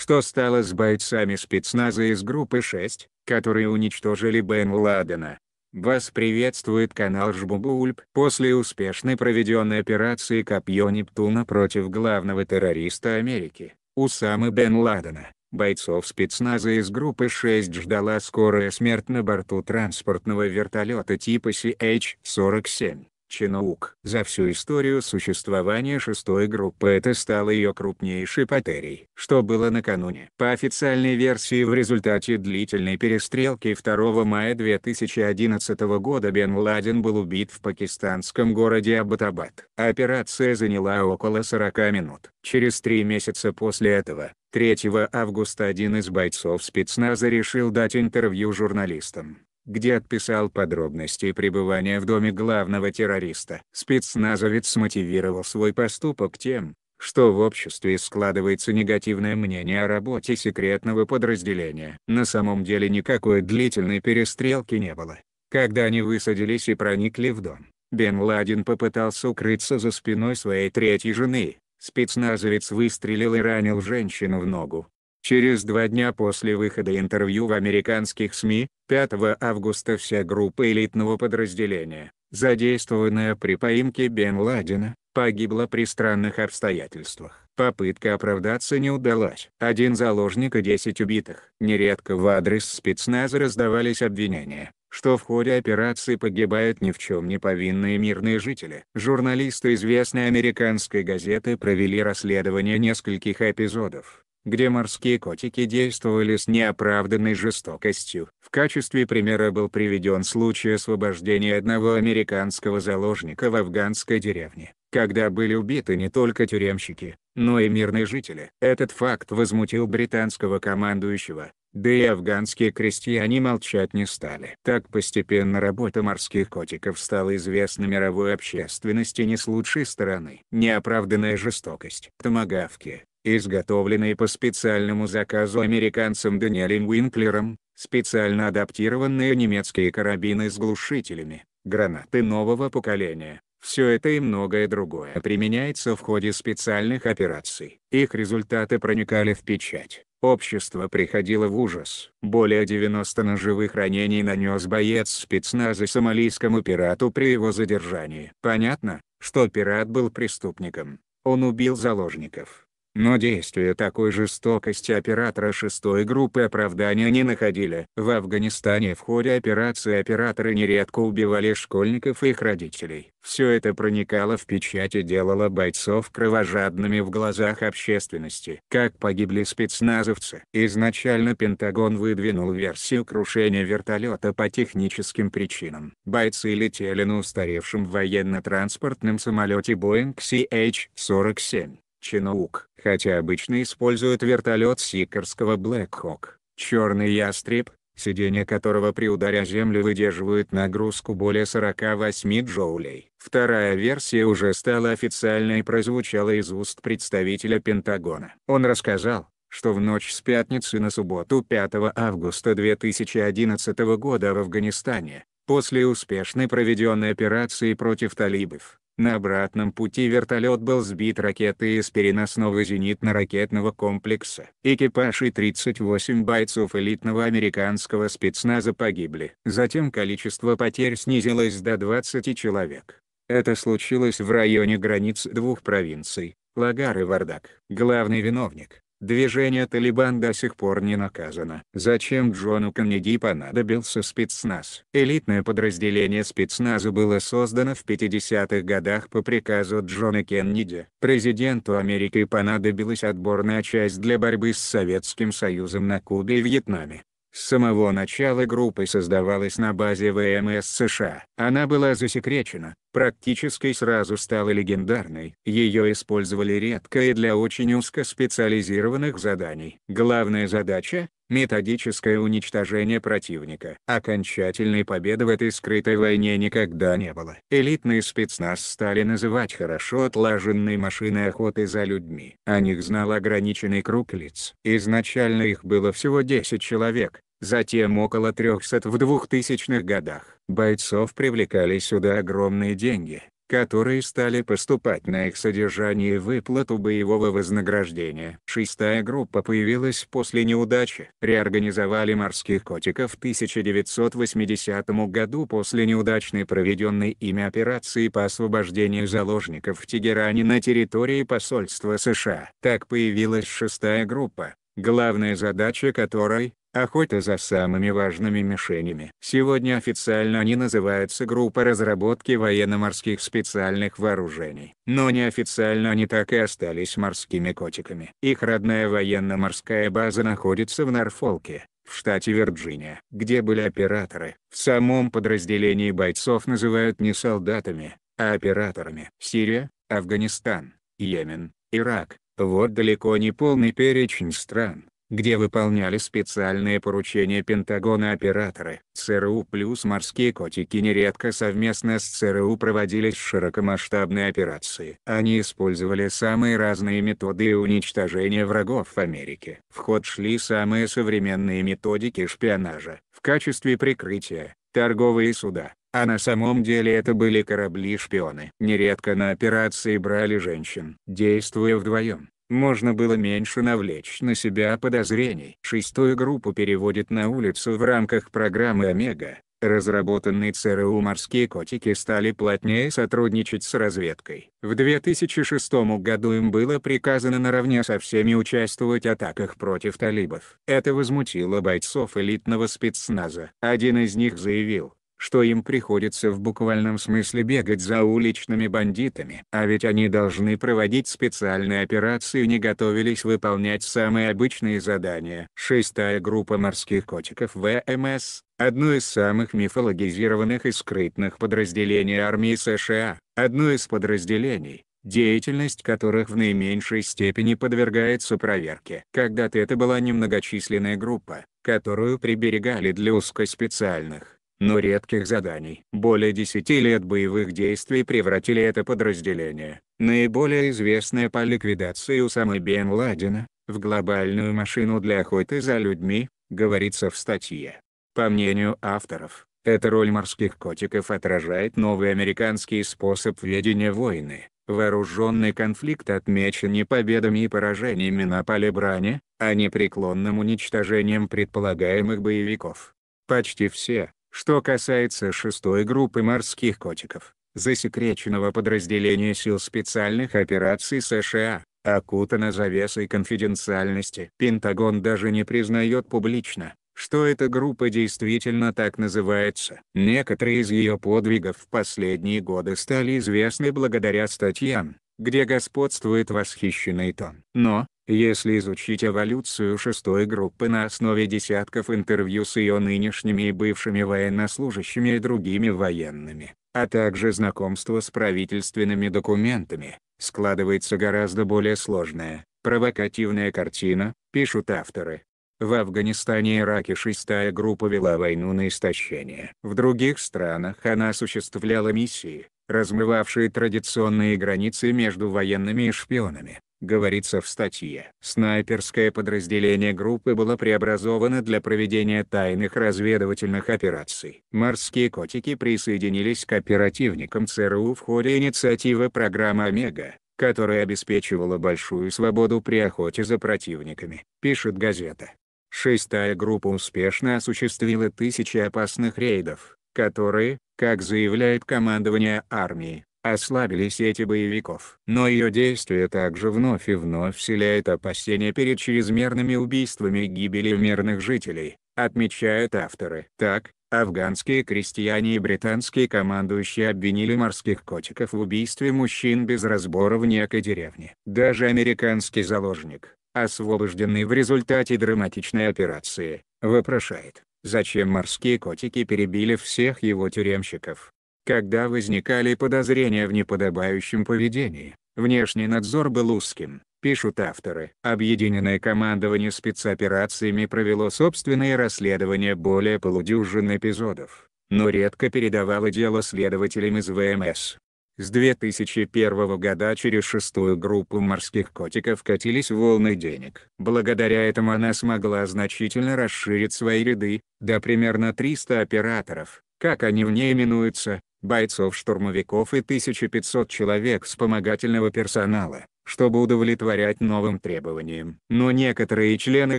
Что стало с бойцами спецназа из группы 6, которые уничтожили Бен Ладена? Вас приветствует канал Жбубульб. После успешной проведенной операции «Копье Нептуна» против главного террориста Америки, Усамы Бен Ладена, бойцов спецназа из группы 6 ждала скорая смерть на борту транспортного вертолета типа CH-47. Чиноук. За всю историю существования шестой группы это стало ее крупнейшей потерей. Что было накануне? По официальной версии в результате длительной перестрелки 2 мая 2011 года Бен Ладен был убит в пакистанском городе Абатабад. Операция заняла около 40 минут. Через три месяца после этого, 3 августа один из бойцов спецназа решил дать интервью журналистам где отписал подробности пребывания в доме главного террориста. Спецназовец мотивировал свой поступок тем, что в обществе складывается негативное мнение о работе секретного подразделения. На самом деле никакой длительной перестрелки не было. Когда они высадились и проникли в дом, Бен Ладен попытался укрыться за спиной своей третьей жены. Спецназовец выстрелил и ранил женщину в ногу. Через два дня после выхода интервью в американских СМИ, 5 августа вся группа элитного подразделения, задействованная при поимке Бен Ладена, погибла при странных обстоятельствах. Попытка оправдаться не удалась. Один заложник и 10 убитых. Нередко в адрес спецназа раздавались обвинения, что в ходе операции погибают ни в чем не повинные мирные жители. Журналисты известной американской газеты провели расследование нескольких эпизодов, где морские котики действовали с неоправданной жестокостью. В качестве примера был приведен случай освобождения одного американского заложника в афганской деревне, когда были убиты не только тюремщики, но и мирные жители. Этот факт возмутил британского командующего, да и афганские крестьяне молчать не стали. Так постепенно работа морских котиков стала известна мировой общественности не с лучшей стороны. Неоправданная жестокость. Томагавки изготовленные по специальному заказу американцам Даниэлем Уинклером, специально адаптированные немецкие карабины с глушителями, гранаты нового поколения. Все это и многое другое применяется в ходе специальных операций. Их результаты проникали в печать. Общество приходило в ужас. Более 90 ножевых ранений нанес боец спецназа сомалийскому пирату при его задержании. Понятно, что пират был преступником. Он убил заложников. Но действия такой жестокости оператора шестой группы оправдания не находили. В Афганистане в ходе операции операторы нередко убивали школьников и их родителей. Все это проникало в печать и делало бойцов кровожадными в глазах общественности. Как погибли спецназовцы? Изначально Пентагон выдвинул версию крушения вертолета по техническим причинам. Бойцы летели на устаревшем военно-транспортном самолете Boeing CH-47. Чинук, хотя обычно используют вертолет Сикорского Black Hawk, черный ястреб, сиденье которого при ударе о землю выдерживают нагрузку более 48 джоулей. Вторая версия уже стала официальной и прозвучала из уст представителя Пентагона. Он рассказал, что в ночь с пятницы на субботу 5 августа 2011 года в Афганистане, после успешной проведенной операции против талибов, на обратном пути вертолет был сбит ракетой из переносного зенитно-ракетного комплекса. Экипаж и 38 бойцов элитного американского спецназа погибли. Затем количество потерь снизилось до 20 человек. Это случилось в районе границ двух провинций, Лагар и Вардак. Главный виновник, Движение «Талибан» до сих пор не наказано. Зачем Джону Кеннеди понадобился спецназ? Элитное подразделение спецназа было создано в 50-х годах по приказу Джона Кеннеди. Президенту Америки понадобилась отборная часть для борьбы с Советским Союзом на Кубе и Вьетнаме. С самого начала группы создавалась на базе ВМС США. Она была засекречена, практически сразу стала легендарной. Ее использовали редко и для очень узкоспециализированных заданий. Главная задача — методическое уничтожение противника. Окончательной победы в этой скрытой войне никогда не было. Элитный спецназ стали называть хорошо отлаженной машиной охоты за людьми. О них знал ограниченный круг лиц. Изначально их было всего 10 человек, Затем около 300 в 2000-х годах бойцов привлекали сюда огромные деньги, которые стали поступать на их содержание и выплату боевого вознаграждения. Шестая группа появилась после неудачи. Реорганизовали морских котиков в 1980 году после неудачной проведенной ими операции по освобождению заложников в Тегеране на территории посольства США. Так появилась шестая группа, главная задача которой Охота за самыми важными мишенями. Сегодня официально они называются группа разработки военно-морских специальных вооружений. Но неофициально они так и остались морскими котиками. Их родная военно-морская база находится в Норфолке, в штате Вирджиния, где были операторы. В самом подразделении бойцов называют не солдатами, а операторами. Сирия, Афганистан, Йемен, Ирак. Вот далеко не полный перечень стран, где выполняли специальные поручения Пентагона операторы. ЦРУ плюс морские котики нередко совместно с ЦРУ проводились широкомасштабные операции. Они использовали самые разные методы уничтожения врагов в Америке. В ход шли самые современные методики шпионажа. В качестве прикрытия, торговые суда, а на самом деле это были корабли-шпионы. Нередко на операции брали женщин. Действуя вдвоем, можно было меньше навлечь на себя подозрений. Шестую группу переводят на улицу в рамках программы «Омега». Разработанные ЦРУ морские котики стали плотнее сотрудничать с разведкой. В 2006 году им было приказано наравне со всеми участвовать в атаках против талибов. Это возмутило бойцов элитного спецназа. Один из них заявил, что им приходится в буквальном смысле бегать за уличными бандитами. А ведь они должны проводить специальные операции и не готовились выполнять самые обычные задания. Шестая группа морских котиков ВМС одно из самых мифологизированных и скрытных подразделений армии США, одно из подразделений, деятельность которых в наименьшей степени подвергается проверке. Когда-то это была немногочисленная группа, которую приберегали для узкоспециальных но редких заданий. Более 10 лет боевых действий превратили это подразделение, наиболее известное по ликвидации Усамы Бен Ладена, в глобальную машину для охоты за людьми, говорится в статье. По мнению авторов, эта роль морских котиков отражает новый американский способ ведения войны. Вооруженный конфликт отмечен не победами и поражениями на поле брани, а непреклонным уничтожением предполагаемых боевиков. Почти все, что касается шестой группы морских котиков, засекреченного подразделения сил специальных операций США, окутана завесой конфиденциальности. Пентагон даже не признает публично, что эта группа действительно так называется. Некоторые из ее подвигов в последние годы стали известны благодаря статьям, где господствует восхищенный тон. Но, если изучить эволюцию шестой группы на основе десятков интервью с ее нынешними и бывшими военнослужащими и другими военными, а также знакомство с правительственными документами, складывается гораздо более сложная, провокативная картина, пишут авторы. В Афганистане и Ираке шестая группа вела войну на истощение. В других странах она осуществляла миссии, размывавшие традиционные границы между военными и шпионами говорится в статье. Снайперское подразделение группы было преобразовано для проведения тайных разведывательных операций. Морские котики присоединились к оперативникам ЦРУ в ходе инициативы программы «Омега», которая обеспечивала большую свободу при охоте за противниками, пишет газета. Шестая группа успешно осуществила тысячи опасных рейдов, которые, как заявляет командование армии, ослабили сети боевиков. Но ее действие также вновь и вновь вселяет опасения перед чрезмерными убийствами и гибелью мирных жителей, отмечают авторы. Так, афганские крестьяне и британские командующие обвинили морских котиков в убийстве мужчин без разбора в некой деревне. Даже американский заложник, освобожденный в результате драматичной операции, вопрошает, зачем морские котики перебили всех его тюремщиков. Когда возникали подозрения в неподобающем поведении, внешний надзор был узким, пишут авторы. Объединенное командование спецоперациями провело собственное расследование более полудюжин эпизодов, но редко передавало дело следователям из ВМС. С 2001 года через шестую группу морских котиков катились волны денег. Благодаря этому она смогла значительно расширить свои ряды, до примерно 300 операторов, как они в ней именуются, бойцов-штурмовиков и 1500 человек вспомогательного персонала, чтобы удовлетворять новым требованиям. Но некоторые члены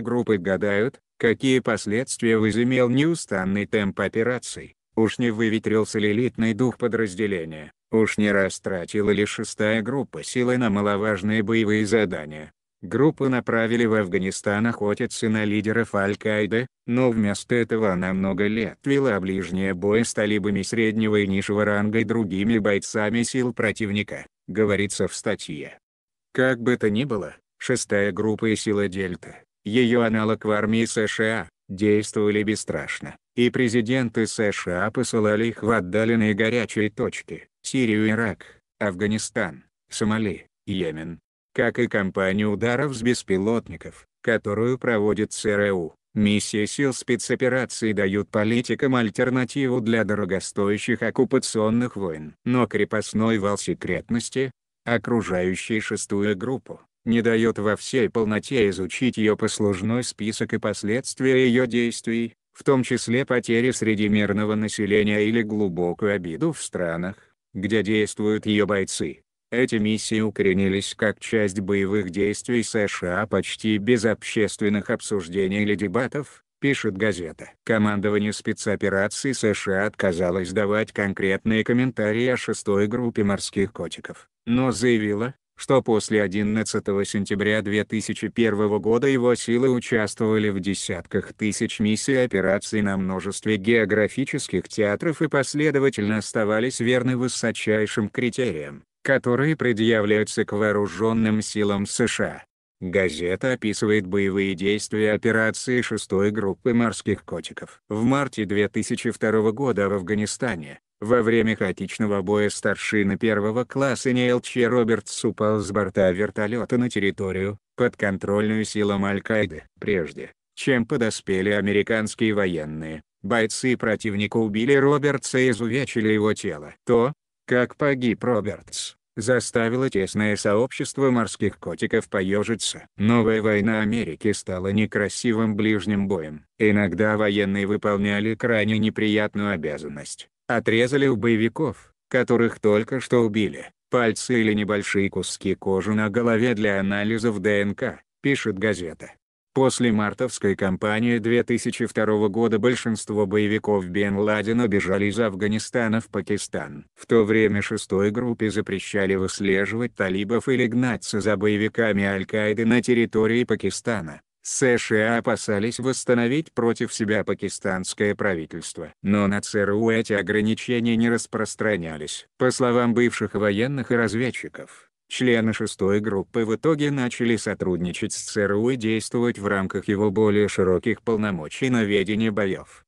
группы гадают, какие последствия возымел неустанный темп операций. Уж не выветрился ли элитный дух подразделения, уж не растратила ли шестая группа силы на маловажные боевые задания. Группы направили в Афганистан охотиться на лидеров Аль-Каиды, но вместо этого она много лет вела ближние бои с талибами среднего и низшего ранга и другими бойцами сил противника, говорится в статье. Как бы то ни было, шестая группа и сила Дельта, ее аналог в армии США, действовали бесстрашно, и президенты США посылали их в отдаленные горячие точки – Сирию, Ирак, Афганистан, Сомали, Йемен, как и кампанию ударов с беспилотников, которую проводит ЦРУ. Миссия сил спецоперации дают политикам альтернативу для дорогостоящих оккупационных войн. Но крепостной вал секретности, окружающий шестую группу, не дает во всей полноте изучить ее послужной список и последствия ее действий, в том числе потери среди мирного населения или глубокую обиду в странах, где действуют ее бойцы. Эти миссии укоренились как часть боевых действий США почти без общественных обсуждений или дебатов, пишет газета. Командование спецопераций США отказалось давать конкретные комментарии о шестой группе морских котиков, но заявило, что после 11 сентября 2001 года его силы участвовали в десятках тысяч миссий и операций на множестве географических театров и последовательно оставались верны высочайшим критериям которые предъявляются к вооруженным силам США. Газета описывает боевые действия операции 6 группы морских котиков. В марте 2002 года в Афганистане, во время хаотичного боя старшины первого класса Нейл Ч. Робертс упал с борта вертолета на территорию, подконтрольную силам Аль-Каиды. Прежде, чем подоспели американские военные, бойцы противника убили Робертса и изувечили его тело. То, как погиб Робертс, заставило тесное сообщество морских котиков поежиться. Новая война Америки стала некрасивым ближним боем. Иногда военные выполняли крайне неприятную обязанность. Отрезали у боевиков, которых только что убили, пальцы или небольшие куски кожи на голове для анализов ДНК, пишет газета. После мартовской кампании 2002 года большинство боевиков Бен Ладена бежали из Афганистана в Пакистан. В то время шестой группе запрещали выслеживать талибов или гнаться за боевиками Аль-Каиды на территории Пакистана. США опасались восстановить против себя пакистанское правительство. Но на ЦРУ эти ограничения не распространялись. По словам бывших военных и разведчиков, Члены шестой группы в итоге начали сотрудничать с ЦРУ и действовать в рамках его более широких полномочий на ведение боев.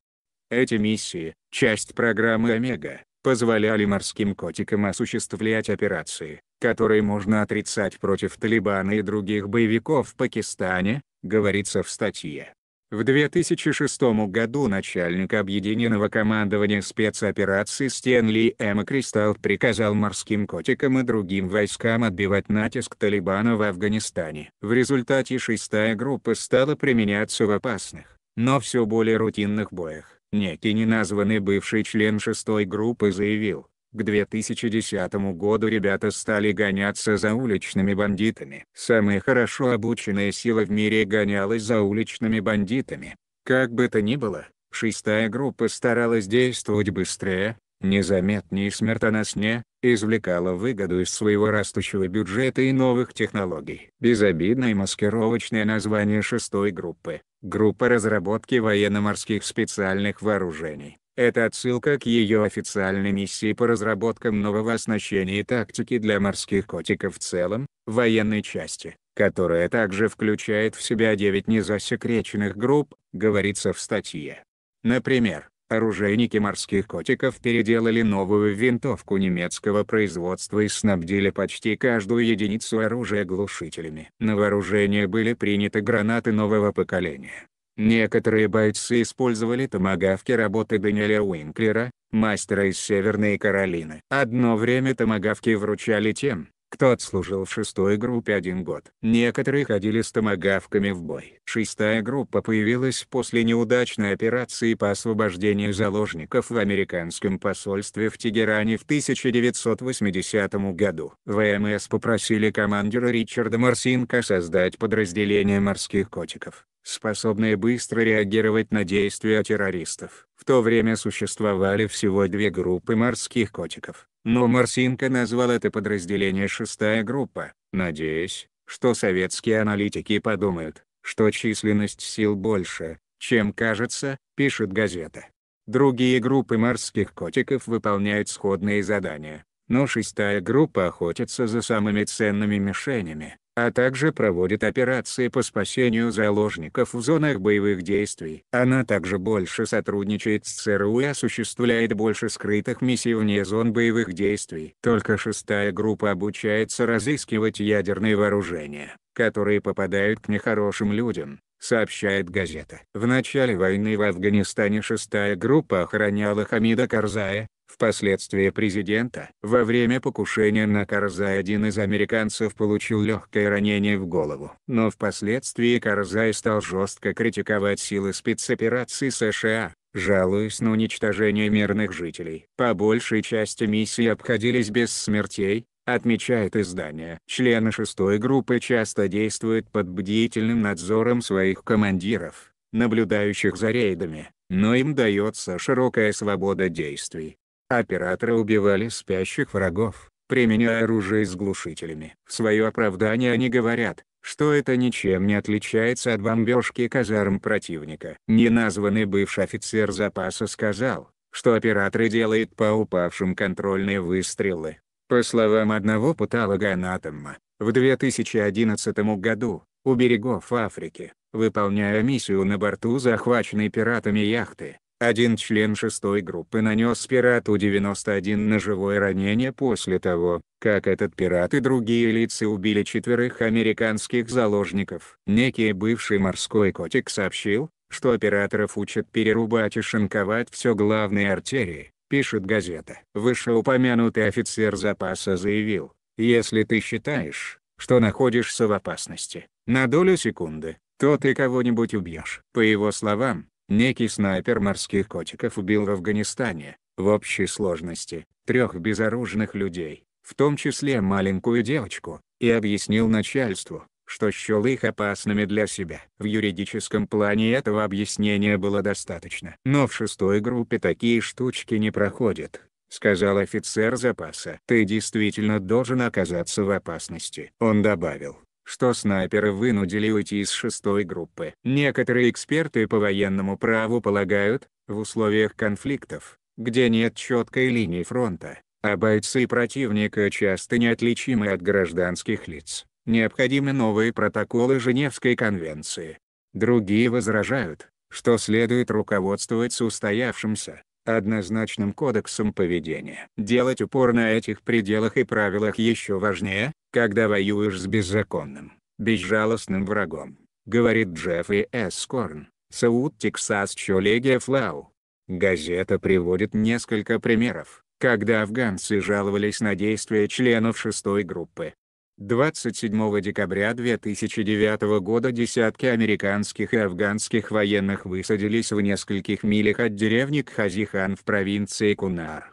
Эти миссии, часть программы «Омега», позволяли морским котикам осуществлять операции, которые можно отрицать против Талибана и других боевиков в Пакистане, говорится в статье. В 2006 году начальник объединенного командования спецопераций Стэнли Эмма Кристалл приказал морским котикам и другим войскам отбивать натиск Талибана в Афганистане. В результате шестая группа стала применяться в опасных, но все более рутинных боях. Некий неназванный бывший член шестой группы заявил, к 2010 году ребята стали гоняться за уличными бандитами. Самая хорошо обученная сила в мире гонялась за уличными бандитами. Как бы то ни было, шестая группа старалась действовать быстрее, незаметнее и смертоноснее, извлекала выгоду из своего растущего бюджета и новых технологий. Безобидное маскировочное название шестой группы – группа разработки военно-морских специальных вооружений. Это отсылка к ее официальной миссии по разработкам нового оснащения и тактики для морских котиков в целом, военной части, которая также включает в себя 9 незасекреченных групп, говорится в статье. Например, оружейники морских котиков переделали новую винтовку немецкого производства и снабдили почти каждую единицу оружия глушителями. На вооружение были приняты гранаты нового поколения Некоторые бойцы использовали томагавки работы Даниэля Уинклера, мастера из Северной Каролины. Одно время томагавки вручали тем, кто отслужил в шестой группе один год. Некоторые ходили с томагавками в бой. Шестая группа появилась после неудачной операции по освобождению заложников в американском посольстве в Тегеране в 1980 году. ВМС попросили командира Ричарда Марсинка создать подразделение морских котиков способные быстро реагировать на действия террористов. В то время существовали всего две группы морских котиков, но Марсинка назвал это подразделение «шестая группа», надеясь, что советские аналитики подумают, что численность сил больше, чем кажется, пишет газета. Другие группы морских котиков выполняют сходные задания, но шестая группа охотится за самыми ценными мишенями, а также проводит операции по спасению заложников в зонах боевых действий. Она также больше сотрудничает с ЦРУ и осуществляет больше скрытых миссий вне зон боевых действий. Только шестая группа обучается разыскивать ядерные вооружения, которые попадают к нехорошим людям сообщает газета. В начале войны в Афганистане шестая группа охраняла Хамида Карзая, впоследствии президента. Во время покушения на Карзай один из американцев получил легкое ранение в голову. Но впоследствии Карзай стал жестко критиковать силы спецоперации США, жалуясь на уничтожение мирных жителей. По большей части миссии обходились без смертей, отмечает издание. Члены шестой группы часто действуют под бдительным надзором своих командиров, наблюдающих за рейдами, но им дается широкая свобода действий. Операторы убивали спящих врагов, применяя оружие с глушителями. В свое оправдание они говорят, что это ничем не отличается от бомбежки казарм противника. Неназванный бывший офицер запаса сказал, что операторы делают по упавшим контрольные выстрелы. По словам одного патологоанатома, в 2011 году, у берегов Африки, выполняя миссию на борту захваченной пиратами яхты, один член шестой группы нанес пирату 91 ножевое ранение после того, как этот пират и другие лица убили четверых американских заложников. Некий бывший морской котик сообщил, что операторов учат перерубать и шинковать все главные артерии, пишет газета. Вышеупомянутый офицер запаса заявил, если ты считаешь, что находишься в опасности, на долю секунды, то ты кого-нибудь убьешь. По его словам, Некий снайпер морских котиков убил в Афганистане, в общей сложности, трех безоружных людей, в том числе маленькую девочку, и объяснил начальству, что счел их опасными для себя. В юридическом плане этого объяснения было достаточно. Но в шестой группе такие штучки не проходят, сказал офицер запаса. Ты действительно должен оказаться в опасности. Он добавил, что снайперы вынудили уйти из шестой группы. Некоторые эксперты по военному праву полагают, в условиях конфликтов, где нет четкой линии фронта, а бойцы противника часто неотличимы от гражданских лиц, необходимы новые протоколы Женевской конвенции. Другие возражают, что следует руководствоваться устоявшимся, однозначным кодексом поведения. Делать упор на этих пределах и правилах еще важнее, когда воюешь с беззаконным, безжалостным врагом, говорит Джеффри С. Эскорн, Саут Тексас Чолегия Флау. Газета приводит несколько примеров, когда афганцы жаловались на действия членов шестой группы, 27 декабря 2009 года десятки американских и афганских военных высадились в нескольких милях от деревни Кхазихан в провинции Кунар.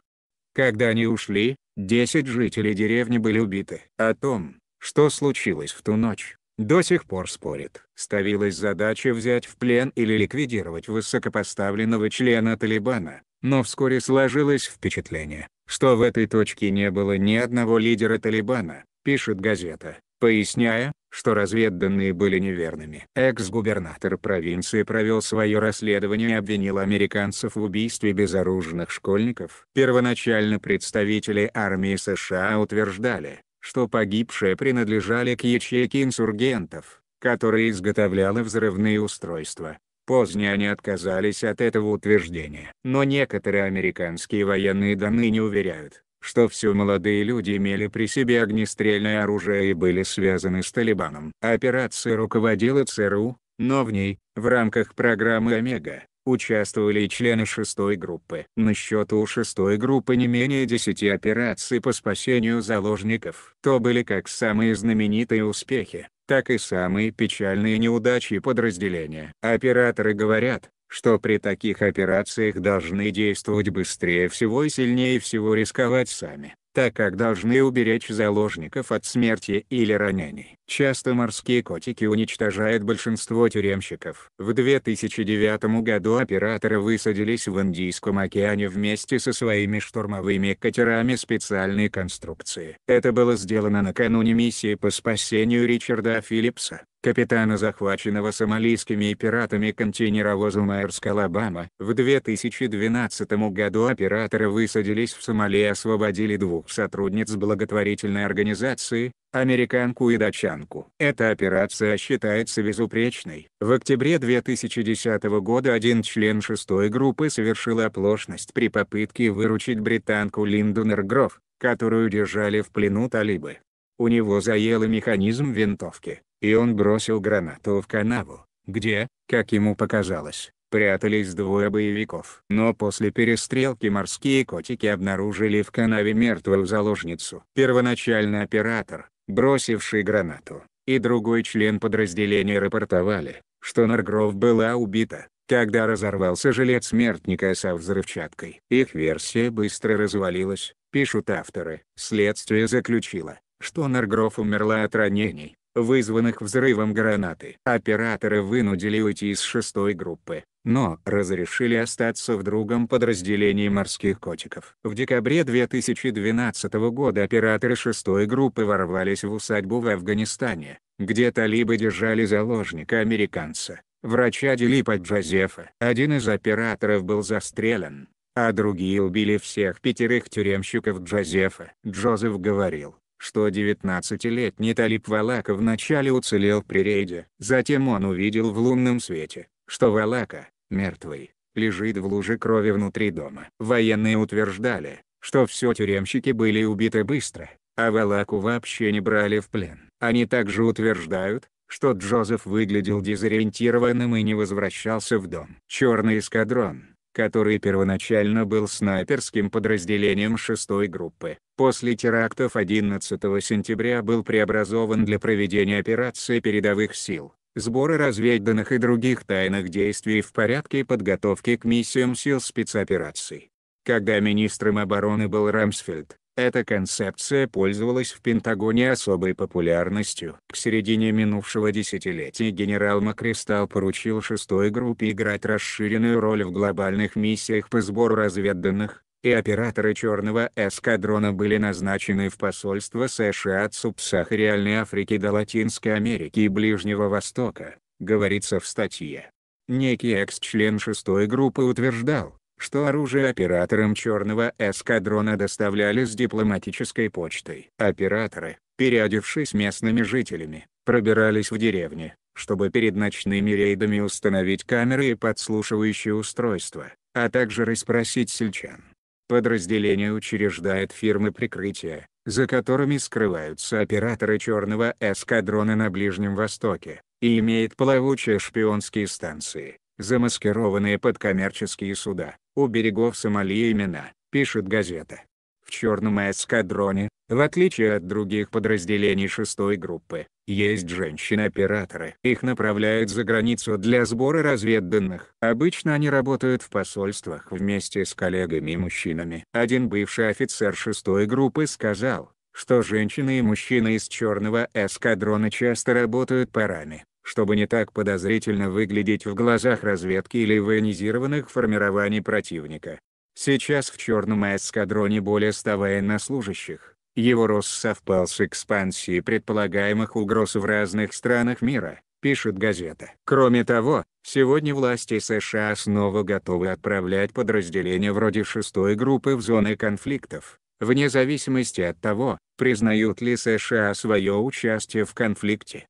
Когда они ушли, 10 жителей деревни были убиты. О том, что случилось в ту ночь, до сих пор спорят. Ставилась задача взять в плен или ликвидировать высокопоставленного члена Талибана, но вскоре сложилось впечатление, что в этой точке не было ни одного лидера Талибана, пишет газета, поясняя, что разведданные были неверными. Экс-губернатор провинции провел свое расследование и обвинил американцев в убийстве безоружных школьников. Первоначально представители армии США утверждали, что погибшие принадлежали к ячейке инсургентов, которая изготовляла взрывные устройства. Позднее они отказались от этого утверждения. Но некоторые американские военные данные не уверяют, что все молодые люди имели при себе огнестрельное оружие и были связаны с Талибаном. Операция руководила ЦРУ, но в ней, в рамках программы «Омега», участвовали и члены шестой группы. На счету шестой группы не менее 10 операций по спасению заложников. То были как самые знаменитые успехи, так и самые печальные неудачи подразделения. Операторы говорят, что при таких операциях должны действовать быстрее всего и сильнее всего рисковать сами, так как должны уберечь заложников от смерти или ранений. Часто морские котики уничтожают большинство тюремщиков. В 2009 году операторы высадились в Индийском океане вместе со своими штурмовыми катерами специальной конструкции. Это было сделано накануне миссии по спасению Ричарда Филлипса, капитана захваченного сомалийскими пиратами контейнеровоза Майерск Алабама. В 2012 году операторы высадились в Сомали и освободили двух сотрудниц благотворительной организации, американку и датчанку. Эта операция считается безупречной. В октябре 2010 года один член шестой группы совершил оплошность при попытке выручить британку Линду Нергров, которую держали в плену талибы. У него заело механизм винтовки, и он бросил гранату в канаву, где, как ему показалось, прятались двое боевиков. Но после перестрелки морские котики обнаружили в канаве мертвую заложницу. Первоначально оператор, бросивший гранату, и другой член подразделения рапортовали, что Наргров была убита, когда разорвался жилет смертника со взрывчаткой. Их версия быстро развалилась, пишут авторы. Следствие заключило, что Наргров умерла от ранений, вызванных взрывом гранаты. Операторы вынудили уйти из шестой группы, но разрешили остаться в другом подразделении морских котиков. В декабре 2012 года операторы шестой группы ворвались в усадьбу в Афганистане, где талибы держали заложника американца, врача Дилипа Джозефа. Один из операторов был застрелен, а другие убили всех пятерых тюремщиков Джозефа. Джозеф говорил, что 19-летний Талиб Валака вначале уцелел при рейде. Затем он увидел в лунном свете, что Валака, мертвый, лежит в луже крови внутри дома. Военные утверждали, что все тюремщики были убиты быстро, а Валаку вообще не брали в плен. Они также утверждают, что Джозеф выглядел дезориентированным и не возвращался в дом. Черный эскадрон, который первоначально был снайперским подразделением 6-й группы, после терактов 11 сентября был преобразован для проведения операции передовых сил, сбора разведданных и других тайных действий в порядке подготовки к миссиям сил спецопераций. Когда министром обороны был Рамсфельд, эта концепция пользовалась в Пентагоне особой популярностью. К середине минувшего десятилетия генерал Макристал поручил шестой группе играть расширенную роль в глобальных миссиях по сбору разведданных, и операторы «Черного эскадрона» были назначены в посольство США от субсахариальной Африки до Латинской Америки и Ближнего Востока, говорится в статье. Некий экс-член шестой группы утверждал, что оружие операторам черного эскадрона доставляли с дипломатической почтой. Операторы, переодевшись местными жителями, пробирались в деревни, чтобы перед ночными рейдами установить камеры и подслушивающие устройства, а также расспросить сельчан. Подразделение учреждает фирмы прикрытия, за которыми скрываются операторы черного эскадрона на Ближнем Востоке, и имеет плавучие шпионские станции, замаскированные под коммерческие суда, у берегов Сомали имена, пишет газета. В черном эскадроне, в отличие от других подразделений шестой группы, есть женщины-операторы. Их направляют за границу для сбора разведданных. Обычно они работают в посольствах вместе с коллегами мужчинами. Один бывший офицер шестой группы сказал, что женщины и мужчины из черного эскадрона часто работают парами чтобы не так подозрительно выглядеть в глазах разведки или военизированных формирований противника. Сейчас в черном эскадроне более 100 военнослужащих. Его рост совпал с экспансией предполагаемых угроз в разных странах мира, пишет газета. Кроме того, сегодня власти США снова готовы отправлять подразделения вроде шестой группы в зоны конфликтов, вне зависимости от того, признают ли США свое участие в конфликте.